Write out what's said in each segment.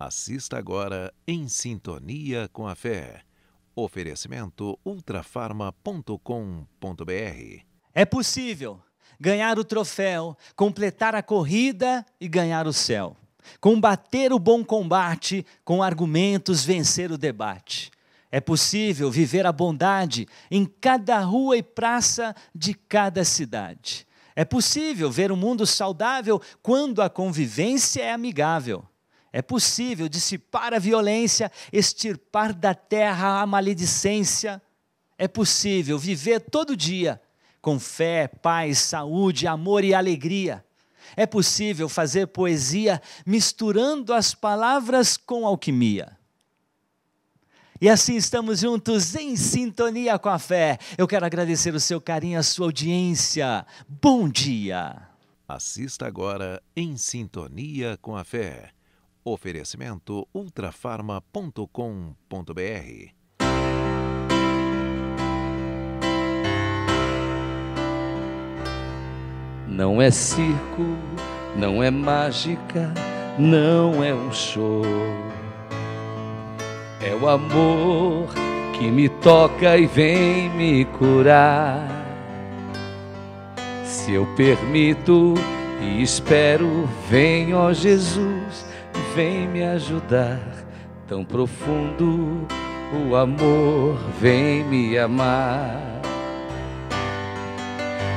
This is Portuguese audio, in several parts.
Assista agora em sintonia com a fé. Oferecimento ultrafarma.com.br. É possível ganhar o troféu, completar a corrida e ganhar o céu combater o bom combate com argumentos, vencer o debate. É possível viver a bondade em cada rua e praça de cada cidade. É possível ver um mundo saudável quando a convivência é amigável. É possível dissipar a violência, extirpar da terra a maledicência. É possível viver todo dia com fé, paz, saúde, amor e alegria. É possível fazer poesia misturando as palavras com alquimia. E assim estamos juntos em sintonia com a fé. Eu quero agradecer o seu carinho, a sua audiência. Bom dia! Assista agora em Sintonia com a Fé. Oferecimento ultrafarma.com.br Não é circo, não é mágica, não é um show. É o amor que me toca e vem me curar. Se eu permito e espero, vem, ó Jesus, vem me ajudar. Tão profundo o amor, vem me amar.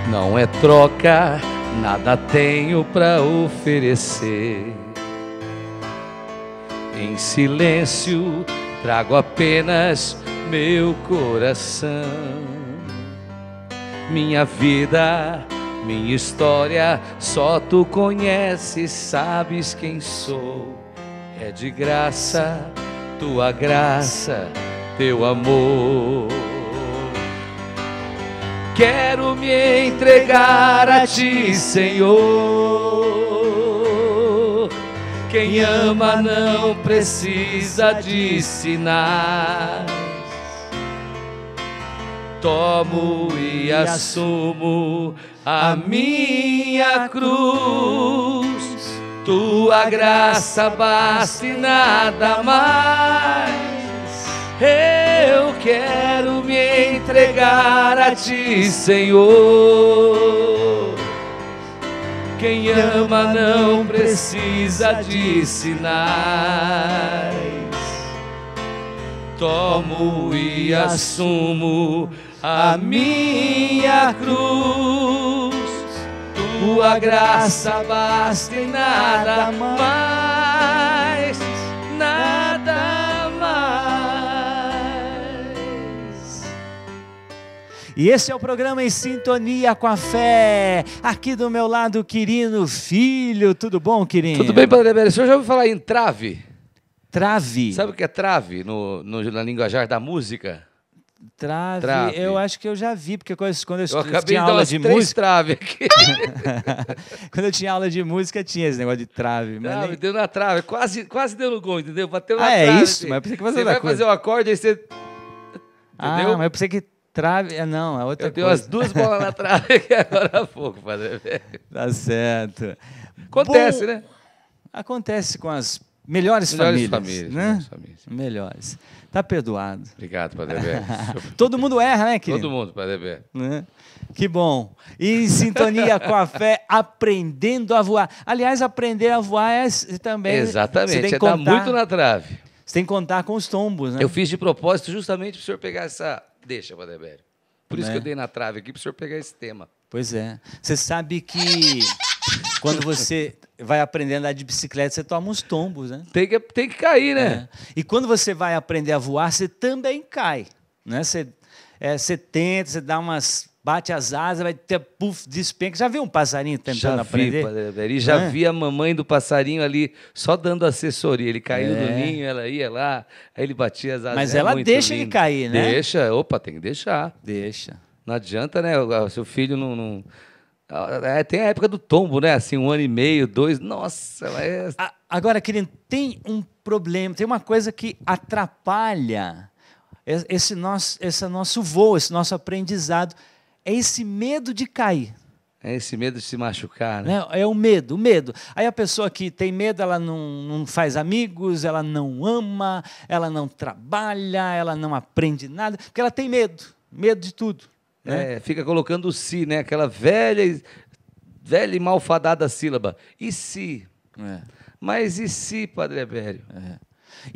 Não é troca, nada tenho para oferecer. Em silêncio trago apenas meu coração. Minha vida, minha história, só tu conheces, sabes quem sou. É de graça, tua graça, teu amor. Quero me entregar a ti, Senhor. Quem ama não precisa de sinais. Tomo e assumo a minha cruz. Tua graça basta e nada mais. entregar a ti, Senhor. Quem ama não precisa de sinais. Tomo e assumo a minha cruz. Tua graça basta e nada mais. E esse é o programa em sintonia com a fé. Aqui do meu lado, Quirino Filho. Tudo bom, Quirino? Tudo bem, Padre Belo. O senhor já ouviu falar em trave? Trave? Sabe o que é trave no, no, na linguajar da música? Trave, trave, eu acho que eu já vi, porque quando eu, eu acabei tinha aula de música. Trave aqui. quando eu tinha aula de música, tinha esse negócio de trave. Mas Não, nem... deu na trave, quase, quase deu no gol, entendeu? Bateu na ah, é trave. Ah, é isso? Assim. Mas eu pensei que fazer Você vai coisa. fazer o um acorde e você. Ah, entendeu? Ah, mas eu pensei que Trave, é, não, é outra Eu coisa. Eu duas bolas na trave que agora há pouco, Padre Velho. Tá certo. Acontece, Bom, né? Acontece com as melhores, melhores famílias, famílias, né? Melhores famílias. Melhores. Tá perdoado. Obrigado, Padre Velho. Todo mundo erra, né, querido? Todo mundo, Padre Velho. Né? Que bom. E em sintonia com a fé, aprendendo a voar. Aliás, aprender a voar é também... Exatamente, você está é contar, muito na trave. Você tem que contar com os tombos, né? Eu fiz de propósito justamente para o senhor pegar essa Deixa, Vadebério. Por isso é? que eu dei na trave aqui para o senhor pegar esse tema. Pois é. Você sabe que quando você vai aprender a andar de bicicleta, você toma uns tombos, né? Tem que, tem que cair, né? É. E quando você vai aprender a voar, você também cai. Né? Você, é, você tenta, você dá umas bate as asas, vai ter puf, despenca. Já viu um passarinho tentando já aprender? Vi, já é? vi a mamãe do passarinho ali só dando assessoria. Ele caiu é. do ninho, ela ia lá, aí ele batia as asas. Mas é ela deixa lindo. ele cair, né? Deixa, opa, tem que deixar. Deixa. Não adianta, né? O seu filho não... não... É, tem a época do tombo, né? Assim, um ano e meio, dois. Nossa, ela é... A, agora, querido, tem um problema, tem uma coisa que atrapalha esse nosso, esse nosso voo, esse nosso aprendizado, é esse medo de cair. É esse medo de se machucar, né? né? É, o medo, o medo. Aí a pessoa que tem medo, ela não, não faz amigos, ela não ama, ela não trabalha, ela não aprende nada, porque ela tem medo, medo de tudo. Né? É, fica colocando o si, né? Aquela velha, velha e malfadada sílaba. E se? É. Mas e se, Padre Ebério? É.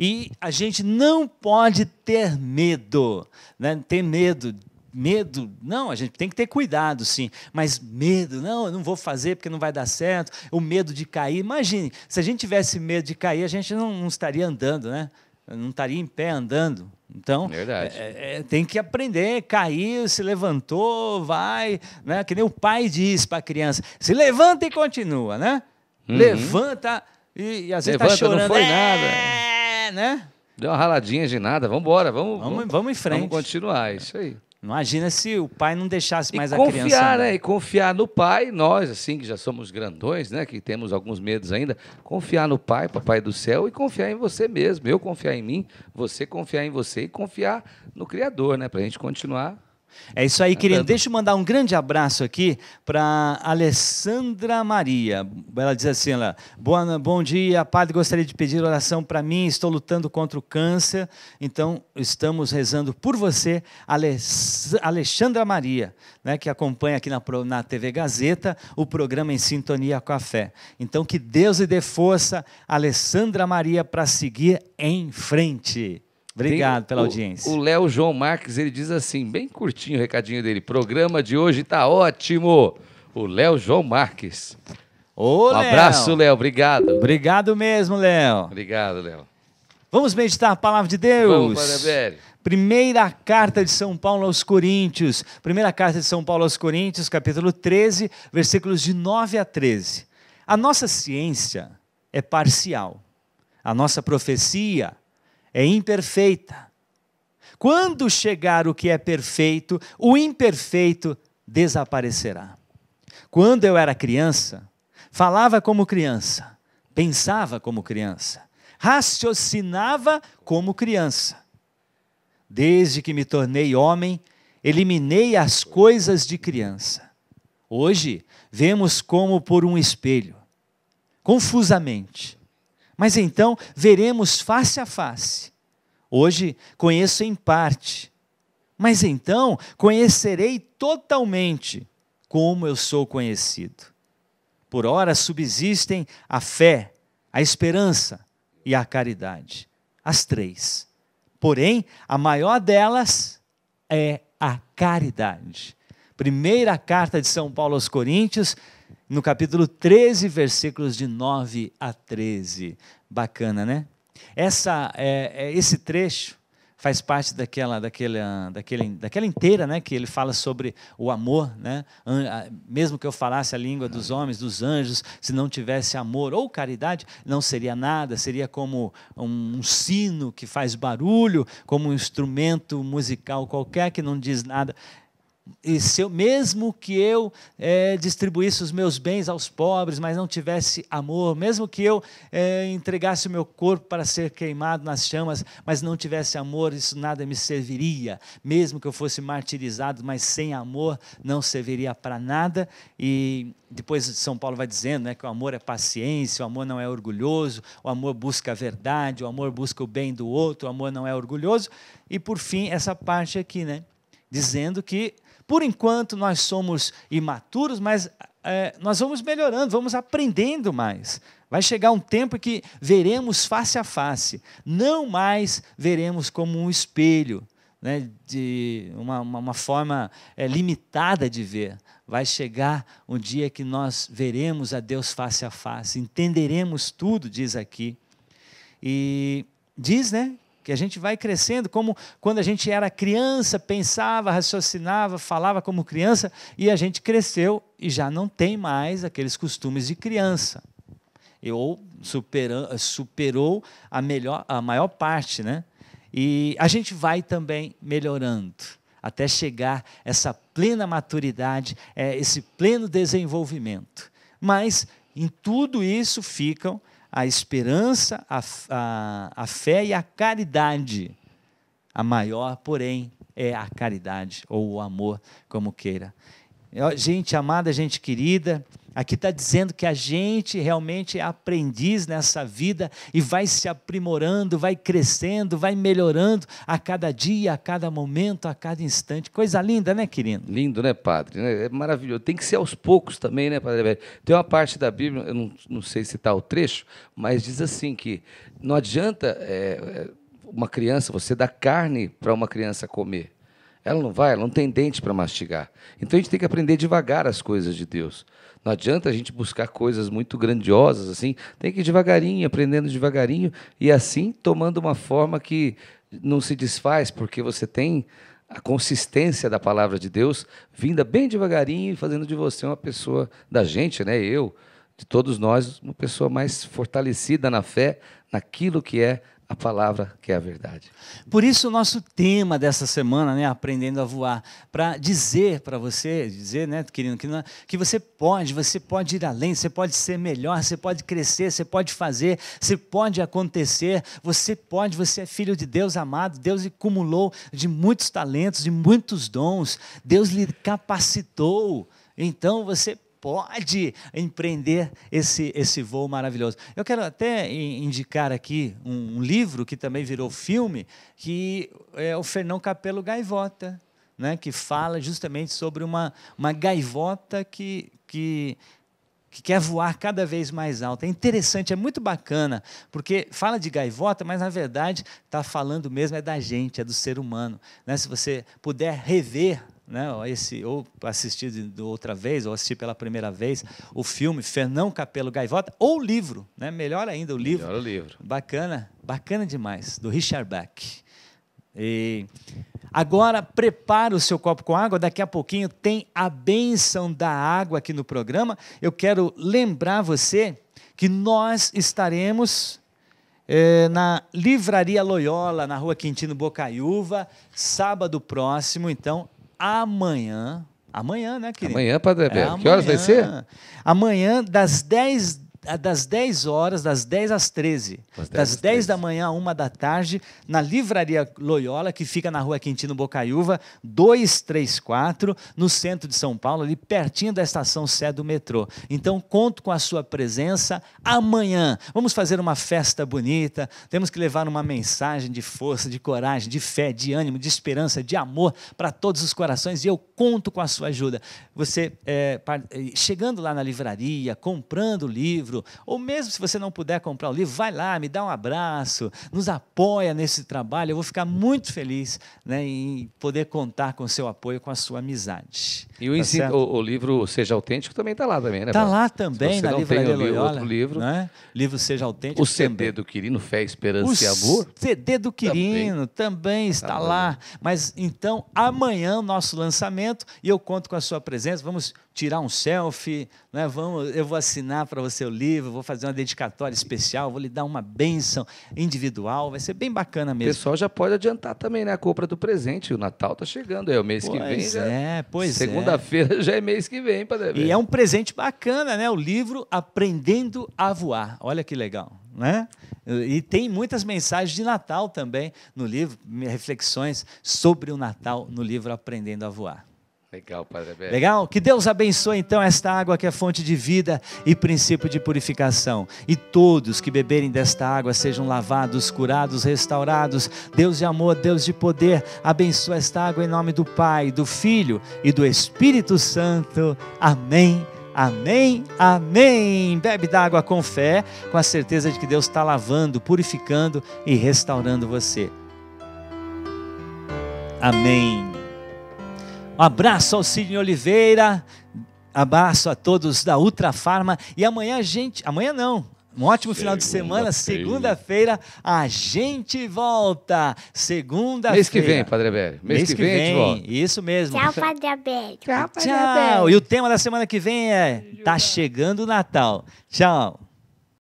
E a gente não pode ter medo, né? ter medo medo, não, a gente tem que ter cuidado, sim, mas medo, não, eu não vou fazer porque não vai dar certo, o medo de cair. Imagine, se a gente tivesse medo de cair, a gente não, não estaria andando, né? Não estaria em pé andando. Então, é, é, é, tem que aprender, caiu, se levantou, vai, né? Que nem o pai diz para a criança: se levanta e continua, né? Uhum. Levanta e, e às vezes tá levanta, chorando. Não foi é, nada. né? Deu uma raladinha de nada, vamos embora, vamos, vamos, vamos, em frente. Vamos continuar, é isso aí. Imagina se o pai não deixasse mais confiar, a criança. Confiar, né? E confiar no pai, nós, assim, que já somos grandões, né? Que temos alguns medos ainda, confiar no pai, papai do céu, e confiar em você mesmo. Eu confiar em mim, você confiar em você e confiar no Criador, né? Para a gente continuar é isso aí, querido. Deixa eu mandar um grande abraço aqui para Alessandra Maria. Ela diz assim: ela, Boa, bom dia, padre. Gostaria de pedir oração para mim. Estou lutando contra o câncer, então estamos rezando por você, Alessandra Maria, né, que acompanha aqui na, na TV Gazeta o programa Em Sintonia com a Fé. Então, que Deus lhe dê força, Alessandra Maria, para seguir em frente. Obrigado Tem, pela o, audiência. O Léo João Marques, ele diz assim, bem curtinho o recadinho dele. Programa de hoje tá ótimo. O Léo João Marques. Ô, um Léo. abraço, Léo. Obrigado. Obrigado mesmo, Léo. Obrigado, Léo. Vamos meditar a palavra de Deus. Vamos, Padre Primeira carta de São Paulo aos Coríntios. Primeira carta de São Paulo aos Coríntios, capítulo 13, versículos de 9 a 13. A nossa ciência é parcial. A nossa profecia é imperfeita. Quando chegar o que é perfeito, o imperfeito desaparecerá. Quando eu era criança, falava como criança, pensava como criança, raciocinava como criança. Desde que me tornei homem, eliminei as coisas de criança. Hoje, vemos como por um espelho, confusamente, mas então veremos face a face. Hoje conheço em parte, mas então conhecerei totalmente como eu sou conhecido. Por ora subsistem a fé, a esperança e a caridade, as três. Porém, a maior delas é a caridade. Primeira carta de São Paulo aos Coríntios, no capítulo 13, versículos de 9 a 13. Bacana, né? Essa, é, é, esse trecho faz parte daquela, daquela, daquela, daquela inteira, né, que ele fala sobre o amor, né? Mesmo que eu falasse a língua dos homens, dos anjos, se não tivesse amor ou caridade, não seria nada. Seria como um sino que faz barulho, como um instrumento musical qualquer que não diz nada e se eu, mesmo que eu é, distribuísse os meus bens aos pobres, mas não tivesse amor, mesmo que eu é, entregasse o meu corpo para ser queimado nas chamas, mas não tivesse amor, isso nada me serviria. Mesmo que eu fosse martirizado, mas sem amor, não serviria para nada. E depois São Paulo vai dizendo né, que o amor é paciência, o amor não é orgulhoso, o amor busca a verdade, o amor busca o bem do outro, o amor não é orgulhoso. E por fim, essa parte aqui, né? Dizendo que por enquanto, nós somos imaturos, mas é, nós vamos melhorando, vamos aprendendo mais. Vai chegar um tempo que veremos face a face, não mais veremos como um espelho, né, de uma, uma, uma forma é, limitada de ver. Vai chegar um dia que nós veremos a Deus face a face, entenderemos tudo, diz aqui. E diz né, que a gente vai crescendo como quando a gente era criança, pensava, raciocinava, falava como criança e a gente cresceu e já não tem mais aqueles costumes de criança. Ou superou, superou a, melhor, a maior parte, né? E a gente vai também melhorando até chegar essa plena maturidade, é, esse pleno desenvolvimento. Mas em tudo isso ficam a esperança, a, a, a fé e a caridade. A maior, porém, é a caridade ou o amor, como queira. Gente amada, gente querida, Aqui está dizendo que a gente realmente é aprendiz nessa vida e vai se aprimorando, vai crescendo, vai melhorando a cada dia, a cada momento, a cada instante. Coisa linda, né, querido? Lindo, né, padre? É, é maravilhoso. Tem que ser aos poucos também, né, padre? Tem uma parte da Bíblia, eu não, não sei está o trecho, mas diz assim que não adianta é, é uma criança, você dar carne para uma criança comer ela não vai, ela não tem dente para mastigar. Então a gente tem que aprender devagar as coisas de Deus. Não adianta a gente buscar coisas muito grandiosas assim, tem que ir devagarinho, aprendendo devagarinho e assim tomando uma forma que não se desfaz, porque você tem a consistência da palavra de Deus vinda bem devagarinho e fazendo de você uma pessoa da gente, né? Eu, de todos nós, uma pessoa mais fortalecida na fé, naquilo que é a palavra que é a verdade. Por isso o nosso tema dessa semana, né, aprendendo a voar, para dizer para você, dizer, né, querido, que, não, é, que você pode, você pode ir além, você pode ser melhor, você pode crescer, você pode fazer, você pode acontecer, você pode, você é filho de Deus amado, Deus acumulou de muitos talentos, de muitos dons, Deus lhe capacitou. Então você pode empreender esse, esse voo maravilhoso. Eu quero até indicar aqui um, um livro que também virou filme, que é o Fernão Capelo Gaivota, né, que fala justamente sobre uma, uma gaivota que, que que quer voar cada vez mais alto. É interessante, é muito bacana, porque fala de gaivota, mas na verdade está falando mesmo é da gente, é do ser humano. Né? Se você puder rever né, ou esse, ou assistir de outra vez, ou assistir pela primeira vez, o filme Fernão Capelo Gaivota, ou o livro, né, melhor ainda o livro. Melhor o livro. Bacana, bacana demais, do Richard Bach. E agora prepara o seu copo com água, daqui a pouquinho tem a benção da água aqui no programa. Eu quero lembrar você que nós estaremos é, na Livraria Loyola, na rua Quintino Bocaiúva, sábado próximo, então, amanhã. Amanhã, né, querido? Amanhã, Padre Beto. É, que horas vai ser? Amanhã, das 10 das 10 horas, das 10 às 13. 10 das às 10 da manhã à 1 da tarde, na Livraria Loyola, que fica na rua Quintino Bocaiúva, 234, no centro de São Paulo, ali pertinho da estação Sé do metrô. Então, conto com a sua presença amanhã. Vamos fazer uma festa bonita, temos que levar uma mensagem de força, de coragem, de fé, de ânimo, de esperança, de amor para todos os corações e eu conto com a sua ajuda. Você, é, chegando lá na livraria, comprando o livro, livro, ou mesmo se você não puder comprar o livro, vai lá, me dá um abraço, nos apoia nesse trabalho. Eu vou ficar muito feliz né, em poder contar com o seu apoio, com a sua amizade. E o, tá o, o livro Seja Autêntico também está lá também, né? Está lá também, na livraria Loyola. Outro livro, né? livro Seja Autêntico. O CD do Quirino, Fé, Esperança o e Amor. CD do Quirino também, também está tá lá. lá. Mas então, amanhã, nosso lançamento, e eu conto com a sua presença. Vamos tirar um selfie, né? Vamos, eu vou assinar para você o livro livro, vou fazer uma dedicatória especial, vou lhe dar uma benção individual, vai ser bem bacana mesmo. O pessoal já pode adiantar também, né? A compra do presente, o Natal tá chegando, é o mês pois que vem. Já, é, pois segunda é. Segunda-feira já é mês que vem, para E é um presente bacana, né? O livro Aprendendo a Voar. Olha que legal. Né? E tem muitas mensagens de Natal também no livro, reflexões sobre o Natal no livro Aprendendo a Voar. Legal, Padre Abel. Legal? Que Deus abençoe então esta água que é fonte de vida e princípio de purificação. E todos que beberem desta água sejam lavados, curados, restaurados. Deus de amor, Deus de poder, abençoe esta água em nome do Pai, do Filho e do Espírito Santo. Amém. Amém, amém. Bebe d'água com fé, com a certeza de que Deus está lavando, purificando e restaurando você. Amém. Um abraço ao Sidney Oliveira, abraço a todos da Ultra Farma e amanhã a gente, amanhã não, um ótimo final de semana, segunda-feira a gente volta. Segunda-feira. Mês que vem, Padre Abélio. Mês, Mês que, que, vem, vem. volta. Isso mesmo. Tchau, Padre Abélio. Tchau, Padre Abélio. Tchau. E o tema da semana que vem é Tá chegando o Natal. Tchau.